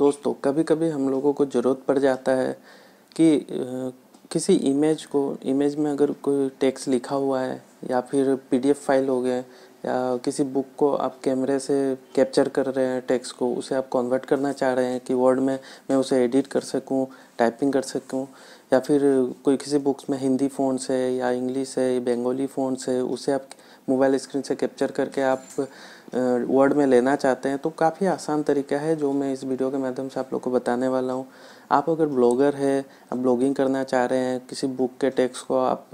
दोस्तों कभी कभी हम लोगों को ज़रूरत पड़ जाता है कि किसी इमेज को इमेज में अगर कोई टेक्स्ट लिखा हुआ है या फिर पीडीएफ फाइल हो गए या किसी बुक को आप कैमरे से कैप्चर कर रहे हैं टेक्स्ट को उसे आप कन्वर्ट करना चाह रहे हैं कि वर्ड में मैं उसे एडिट कर सकूं टाइपिंग कर सकूं या फिर कोई किसी बुक्स में हिंदी फ़ोन है या इंग्लिश है बंगाली फ़ोन है उसे आप मोबाइल स्क्रीन से कैप्चर करके आप वर्ड में लेना चाहते हैं तो काफ़ी आसान तरीका है जो मैं इस वीडियो के माध्यम से आप लोग को बताने वाला हूँ आप अगर ब्लॉगर है आप ब्लॉगिंग करना चाह रहे हैं किसी बुक के टेक्स्ट को आप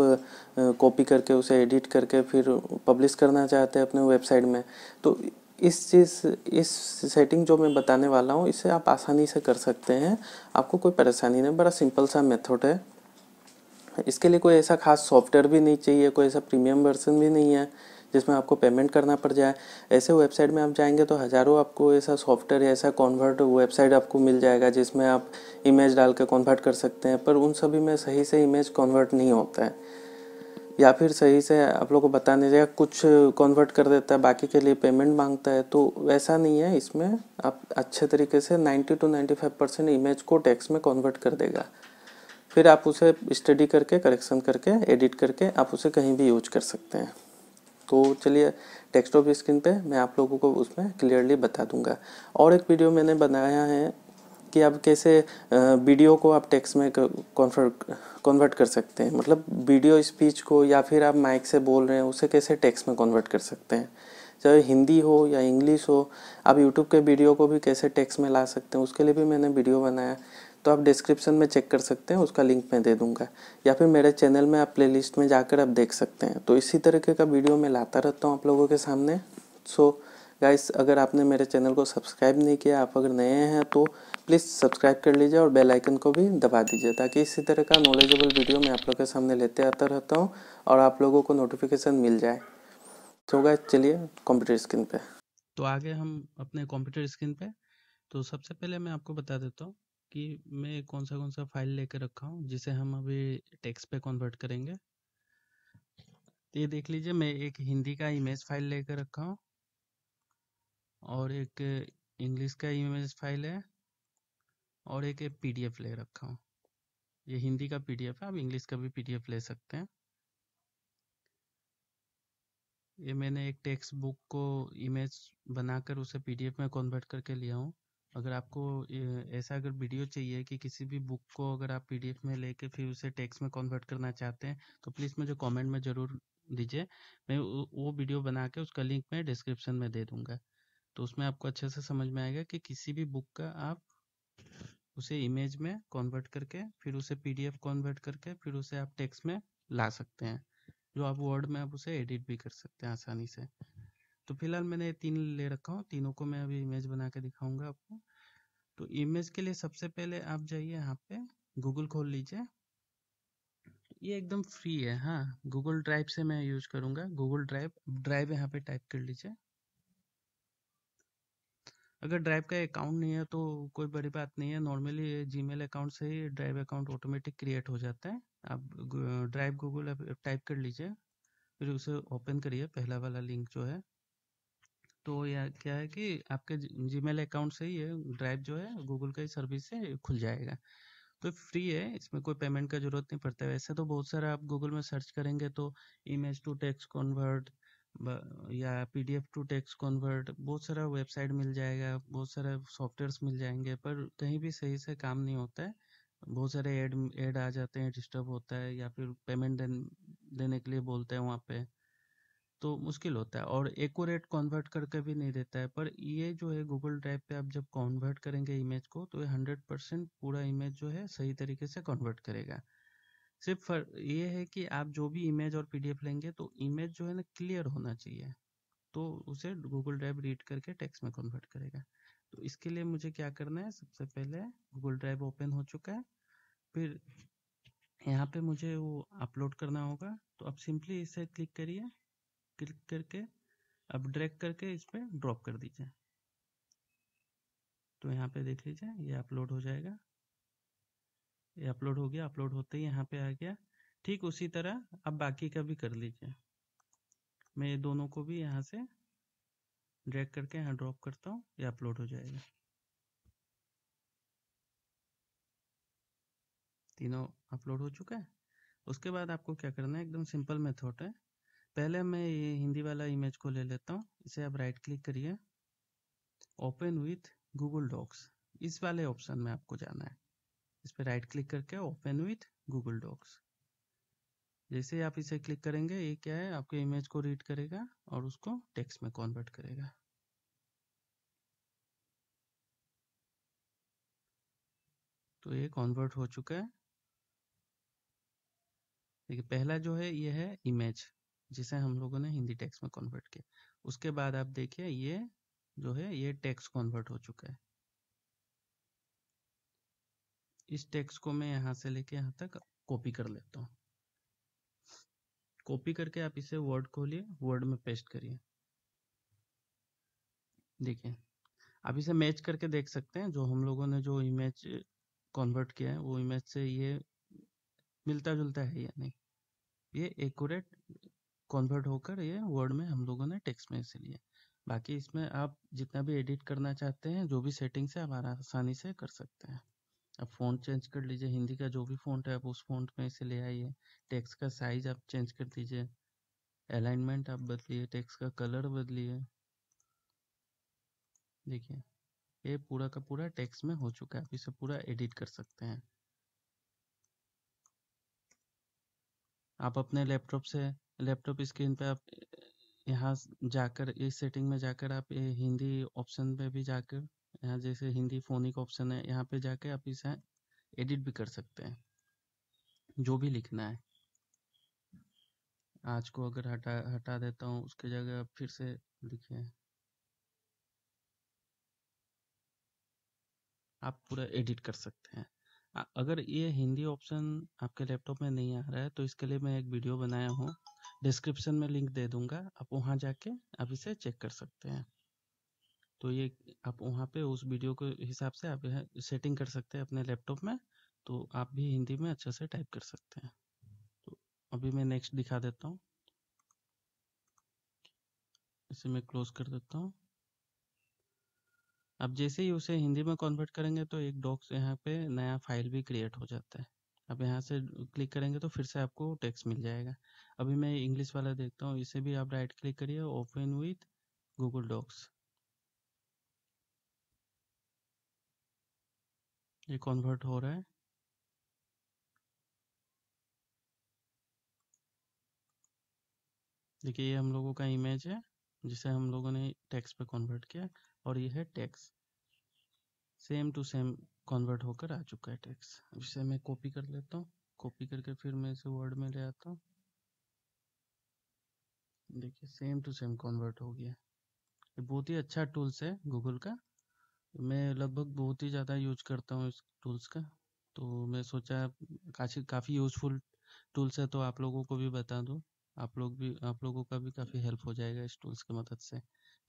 कॉपी करके उसे एडिट करके फिर पब्लिश करना चाहते हैं अपने वेबसाइट में तो इस चीज़ इस सेटिंग जो मैं बताने वाला हूँ इसे आप आसानी से कर सकते हैं आपको कोई परेशानी नहीं बड़ा सिंपल सा मेथड है इसके लिए कोई ऐसा खास सॉफ्टवेयर भी नहीं चाहिए कोई ऐसा प्रीमियम वर्जन भी नहीं है जिसमें आपको पेमेंट करना पड़ जाए ऐसे वेबसाइट में आप जाएंगे तो हज़ारों आपको ऐसा सॉफ्टवेयर ऐसा कॉन्वर्ट वेबसाइट आपको मिल जाएगा जिसमें आप इमेज डाल के कॉन्वर्ट कर सकते हैं पर उन सभी में सही से इमेज कॉन्वर्ट नहीं होता है या फिर सही से आप लोग को बता नहीं जाएगा कुछ कन्वर्ट कर देता है बाकी के लिए पेमेंट मांगता है तो वैसा नहीं है इसमें आप अच्छे तरीके से ninety two ninety five percent image को टेक्स्ट में कन्वर्ट कर देगा फिर आप उसे स्टडी करके करेक्शन करके एडिट करके आप उसे कहीं भी यूज कर सकते हैं तो चलिए डेस्कटॉप स्क्रीन पे मैं आप लोगों को उसमें क्लियरली बता दूंगा और एक वीडियो मैंने बनाया है कि आप कैसे वीडियो को आप टेक्स्ट में कन्वर्ट कन्वर्ट कर सकते हैं मतलब वीडियो स्पीच को या फिर आप माइक से बोल रहे हैं उसे कैसे टेक्स्ट में कन्वर्ट कर सकते हैं चाहे हिंदी हो या इंग्लिश हो आप यूट्यूब के वीडियो को भी कैसे टेक्स्ट में ला सकते हैं उसके लिए भी मैंने वीडियो बनाया तो आप डिस्क्रिप्शन में चेक कर सकते हैं उसका लिंक मैं दे दूंगा या फिर मेरे चैनल में आप प्ले में जाकर आप देख सकते हैं तो इसी तरीके का वीडियो मैं लाता रहता हूँ आप लोगों के सामने सो गाइस अगर आपने मेरे चैनल को सब्सक्राइब नहीं किया आप अगर नए हैं तो प्लीज़ सब्सक्राइब कर लीजिए और बेल आइकन को भी दबा दीजिए ताकि इसी तरह का नॉलेजेबल वीडियो मैं आप लोगों के सामने लेते आता रहता हूँ और आप लोगों को नोटिफिकेशन मिल जाए तो गाइस चलिए कंप्यूटर स्क्रीन पे तो आगे हम अपने कंप्यूटर स्क्रीन पे तो सबसे पहले मैं आपको बता देता हूँ कि मैं कौन सा कौन सा फाइल लेकर रखा हूँ जिसे हम अभी टेक्स्ट पे कन्वर्ट करेंगे तो ये देख लीजिए मैं एक हिंदी का इमेज फाइल लेकर रखा हूँ और एक इंग्लिश का इमेज फाइल है और एक पीडीएफ ले रखा हूँ ये हिंदी का पीडीएफ है आप इंग्लिश का भी पीडीएफ ले सकते हैं ये मैंने एक टेक्स्ट बुक को इमेज बनाकर उसे पीडीएफ में कन्वर्ट करके लिया हूँ अगर आपको ऐसा अगर वीडियो चाहिए कि किसी भी बुक को अगर आप पीडीएफ में लेके फिर उसे टेक्स्ट में कन्वर्ट करना चाहते हैं तो प्लीज़ मुझे कमेंट में ज़रूर दीजिए मैं वो वीडियो बना के उसका लिंक मैं डिस्क्रिप्शन में दे दूंगा तो उसमें आपको अच्छे से समझ में आएगा कि किसी भी बुक का आप उसे इमेज में कन्वर्ट करके फिर उसे पीडीएफ कन्वर्ट करके फिर उसे आप टेक्स्ट में ला सकते हैं जो आप वर्ड में आप उसे एडिट भी कर सकते हैं आसानी से तो फिलहाल मैंने तीन ले रखा हूँ तीनों को मैं अभी इमेज बना के दिखाऊंगा आपको तो इमेज के लिए सबसे पहले आप जाइए यहाँ पे गूगल खोल लीजिए ये एकदम फ्री है हाँ गूगल ड्राइव से मैं यूज करूंगा गूगल ड्राइव ड्राइव यहाँ पे टाइप कर लीजिए अगर ड्राइव का अकाउंट नहीं है तो कोई बड़ी बात नहीं है नॉर्मली जीमेल अकाउंट से ही ड्राइव अकाउंट ऑटोमेटिक क्रिएट हो जाता है आप ड्राइव गूगल टाइप कर लीजिए फिर उसे ओपन करिए पहला वाला लिंक जो है तो यह क्या है कि आपके जीमेल अकाउंट से ही ड्राइव जो है गूगल का ही सर्विस से खुल जाएगा तो फ्री है इसमें कोई पेमेंट का जरूरत नहीं पड़ता वैसे तो बहुत सारा आप गूगल में सर्च करेंगे तो इमेज टू टेक्स्ट कन्वर्ट या पीडीएफ टू टेक्स्ट कन्वर्ट बहुत सारा वेबसाइट मिल जाएगा बहुत सारे सॉफ्टवेयर मिल जाएंगे पर कहीं भी सही से काम नहीं होता है बहुत सारे एड एड आ जाते हैं डिस्टर्ब होता है या फिर पेमेंट देन, देने के लिए बोलते हैं वहाँ पे तो मुश्किल होता है और एकोरेट कन्वर्ट करके भी नहीं देता है पर ये जो है गूगल ड्राइव पे आप जब कन्वर्ट करेंगे इमेज को तो ये हंड्रेड परसेंट पूरा इमेज जो है सही तरीके से कन्वर्ट करेगा सिर्फ फर ये है कि आप जो भी इमेज और पीडीएफ लेंगे तो इमेज जो है ना क्लियर होना चाहिए तो उसे गूगल ड्राइव रीड करके टेक्स्ट में कन्वर्ट करेगा तो इसके लिए मुझे क्या करना है सबसे पहले गूगल ड्राइव ओपन हो चुका है फिर यहाँ पे मुझे वो अपलोड करना होगा तो आप सिंपली इसे क्लिक करिए क्लिक करके अब ड्रैग करके इस पर ड्रॉप कर दीजिए तो यहाँ पे देख लीजिए ये अपलोड हो जाएगा ये अपलोड हो गया अपलोड होते ही यहाँ पे आ गया ठीक उसी तरह अब बाकी का भी कर लीजिए मैं ये दोनों को भी यहाँ से ड्रैग करके यहाँ ड्रॉप करता हूँ ये अपलोड हो जाएगा तीनों अपलोड हो चुका है उसके बाद आपको क्या करना है एकदम सिंपल मेथड है पहले मैं ये हिंदी वाला इमेज को ले लेता हूँ इसे आप राइट क्लिक करिए ओपन विथ गूगल डॉक्स इस वाले ऑप्शन में आपको जाना है इस पर राइट क्लिक करके ओपन विथ गूगल डॉक्स जैसे आप इसे क्लिक करेंगे ये क्या है आपके इमेज को रीड करेगा और उसको टेक्स्ट में कॉन्वर्ट करेगा तो ये कॉन्वर्ट हो चुका है देखिए पहला जो है ये है इमेज जिसे हम लोगों ने हिंदी टेक्स्ट में कन्वर्ट किया उसके बाद आप देखिए ये जो है ये टेक्स्ट कन्वर्ट हो चुका है इस टेक्स्ट को मैं यहाँ से लेके यहाँ तक कॉपी कर लेता हूँ कॉपी करके आप इसे वर्ड खोलिए वर्ड में पेस्ट करिए देखिए आप इसे मैच करके देख सकते हैं जो हम लोगों ने जो इमेज कन्वर्ट किया है वो इमेज से ये मिलता जुलता है या नहीं ये एक्यूरेट कन्वर्ट होकर ये वर्ड में हम लोगों ने टेक्स्ट में इसे लिया बाकी इसमें आप जितना भी एडिट करना चाहते हैं जो भी सेटिंग्स है आप आसानी से कर सकते हैं आप फोन चेंज कर लीजिए हिंदी का जो भी फोन है आप उस फोन में इसे ले आइए टेक्स्ट का साइज आप चेंज कर दीजिए अलाइनमेंट आप बदलिए टेक्स्ट का कलर बदलिए देखिए ये पूरा का पूरा टेक्स्ट में हो चुका है आप इसे पूरा एडिट कर सकते हैं आप अपने लैपटॉप से लैपटॉप स्क्रीन पे आप यहाँ जाकर इस सेटिंग में जाकर आप हिंदी ऑप्शन पे भी जाकर यहाँ जैसे हिंदी फोनिक ऑप्शन है यहाँ पे जाकर आप इसे एडिट भी कर सकते हैं जो भी लिखना है आज को अगर हटा हटा देता हूँ उसके जगह आप फिर से लिखे आप पूरा एडिट कर सकते हैं अगर ये हिंदी ऑप्शन आपके लैपटॉप में नहीं आ रहा है तो इसके लिए मैं एक वीडियो बनाया हूँ डिस्क्रिप्शन में लिंक दे दूंगा आप वहाँ जाके आप इसे चेक कर सकते हैं तो ये आप वहाँ पे उस वीडियो के हिसाब से आप सेटिंग कर सकते हैं अपने लैपटॉप में तो आप भी हिंदी में अच्छे से टाइप कर सकते हैं तो अभी मैं नेक्स्ट दिखा देता हूँ इसे मैं क्लोज कर देता हूँ अब जैसे ही उसे हिंदी में कन्वर्ट करेंगे तो एक डॉक्स यहाँ पे नया फाइल भी क्रिएट हो जाता है आप यहाँ से क्लिक करेंगे तो फिर से आपको टेक्स्ट मिल जाएगा अभी मैं इंग्लिश वाला देखता हूँ इसे भी आप राइट क्लिक करिए ओपन विथ गूगल डॉक्स ये कन्वर्ट हो रहा है देखिए ये हम लोगों का इमेज है जिसे हम लोगों ने टेक्स्ट पे कन्वर्ट किया और ये है text same to same convert होकर आ चुका है टेक्स्ट अब इसे मैं कॉपी कर लेता हूँ कॉपी करके फिर मैं इसे वर्ड में ले आता हूँ देखिए सेम टू सेम कन्वर्ट हो गया ये बहुत ही अच्छा टूल्स है गूगल का मैं लगभग बहुत ही ज़्यादा यूज करता हूँ इस टूल्स का तो मैं सोचा काफ़ी काफ़ी यूजफुल टूल्स है तो आप लोगों को भी बता दूँ आप लोग भी आप लोगों का भी काफ़ी हेल्प हो जाएगा इस टूल्स की मदद से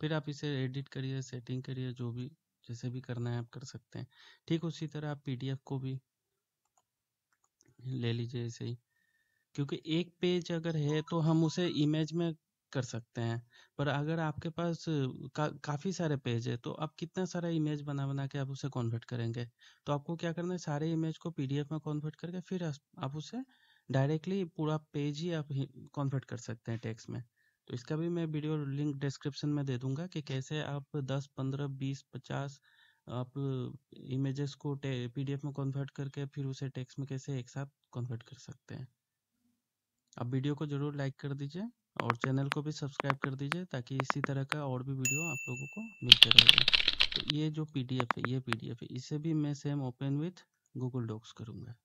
फिर आप इसे एडिट करिए सेटिंग करिए जो भी जैसे भी करना है आप कर सकते हैं ठीक उसी तरह आप पीडीएफ को भी ले लीजिए ऐसे ही क्योंकि एक पेज अगर है तो हम उसे इमेज में कर सकते हैं पर अगर आपके पास का, काफ़ी सारे पेज है तो आप कितना सारा इमेज बना बना के आप उसे कॉन्वर्ट करेंगे तो आपको क्या करना है सारे इमेज को पीडीएफ में कॉन्वर्ट करके फिर आप उसे डायरेक्टली पूरा पेज ही आप कॉन्वर्ट कर सकते हैं टेक्स्ट में तो इसका भी मैं वीडियो लिंक डिस्क्रिप्शन में दे दूंगा कि कैसे आप 10, 15, 20, 50 आप इमेजेस को पीडीएफ में कन्वर्ट करके फिर उसे टेक्स्ट में कैसे एक साथ कन्वर्ट कर सकते हैं आप वीडियो को जरूर लाइक कर दीजिए और चैनल को भी सब्सक्राइब कर दीजिए ताकि इसी तरह का और भी वीडियो आप लोगों को मिलते रहेगा तो ये जो पी है ये पीडीएफ है इसे भी मैं same open with Google Docs करूँगा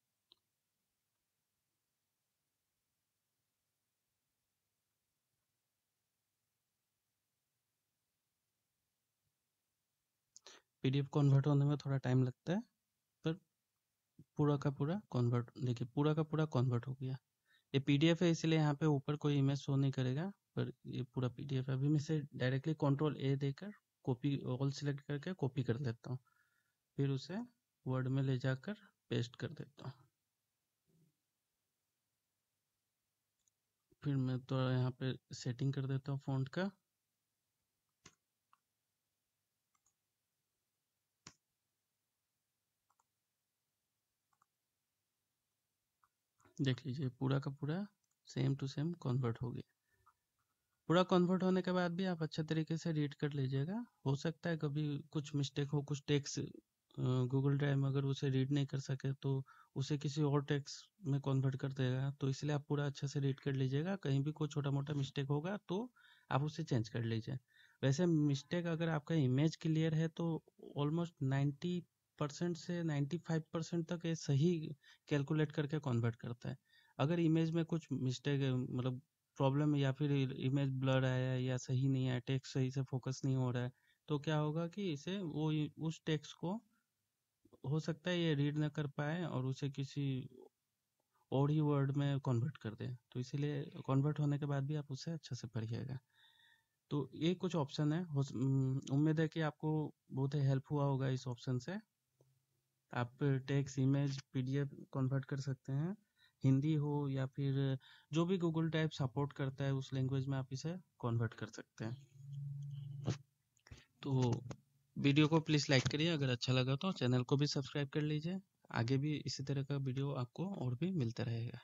पीडीएफ कन्वर्ट होने में थोड़ा टाइम लगता है पर पूरा का पूरा कन्वर्ट देखिए पूरा का पूरा कन्वर्ट हो गया ये पीडीएफ है इसलिए यहाँ पे ऊपर कोई इमेज शो नहीं करेगा पर ये पूरा पीडीएफ है अभी मैं इसे डायरेक्टली कंट्रोल ए देकर कॉपी ऑल सिलेक्ट करके कॉपी कर लेता हूँ फिर उसे वर्ड में ले जाकर पेस्ट कर देता हूँ फिर मैं थोड़ा तो यहाँ पे सेटिंग कर देता हूँ फ़ॉन्ट का देख लीजिए पूरा का पूरा सेम टू सेम कन्वर्ट हो गया पूरा कन्वर्ट होने के बाद भी आप अच्छा तरीके से रीड कर लीजिएगा हो सकता है कभी कुछ मिस्टेक हो कुछ टेक्स गूगल ड्राइव में अगर उसे रीड नहीं कर सके तो उसे किसी और टेक्स में कन्वर्ट कर देगा तो इसलिए आप पूरा अच्छे से रीड कर लीजिएगा कहीं भी कोई छोटा मोटा मिस्टेक होगा तो आप उसे चेंज कर लीजिए वैसे मिस्टेक अगर आपका इमेज क्लियर है तो ऑलमोस्ट नाइन्टी परसेंट से नाइन्टी फाइव परसेंट तक ये सही कैलकुलेट करके कन्वर्ट करता है अगर इमेज में कुछ मिस्टेक मतलब प्रॉब्लम या फिर इमेज ब्लर आया या सही नहीं आया टेक्स्ट सही से फोकस नहीं हो रहा है तो क्या होगा कि इसे वो उस टेक्स्ट को हो सकता है ये रीड ना कर पाए और उसे किसी और ही वर्ड में कन्वर्ट कर दे तो इसीलिए कन्वर्ट होने के बाद भी आप उसे अच्छे से पढ़िएगा तो ये कुछ ऑप्शन है उम्मीद है कि आपको बहुत ही हेल्प हुआ होगा इस ऑप्शन से आप टेक्स इमेज पीडीएफ कन्वर्ट कर सकते हैं हिंदी हो या फिर जो भी गूगल टाइप सपोर्ट करता है उस लैंग्वेज में आप इसे कन्वर्ट कर सकते हैं तो वीडियो को प्लीज़ लाइक करिए अगर अच्छा लगा तो चैनल को भी सब्सक्राइब कर लीजिए आगे भी इसी तरह का वीडियो आपको और भी मिलता रहेगा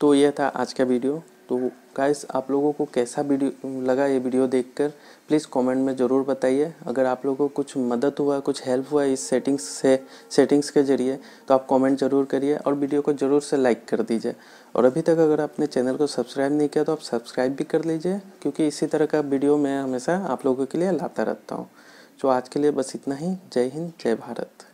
तो यह था आज का वीडियो तो गाइस आप लोगों को कैसा वीडियो लगा ये वीडियो देखकर प्लीज़ कमेंट में ज़रूर बताइए अगर आप लोगों को कुछ मदद हुआ कुछ हेल्प हुआ इस सेटिंग्स से सेटिंग्स के ज़रिए तो आप कमेंट ज़रूर करिए और वीडियो को ज़रूर से लाइक कर दीजिए और अभी तक अगर आपने चैनल को सब्सक्राइब नहीं किया तो आप सब्सक्राइब भी कर लीजिए क्योंकि इसी तरह का वीडियो मैं हमेशा आप लोगों के लिए लाता रहता हूँ तो आज के लिए बस इतना ही जय हिंद जय भारत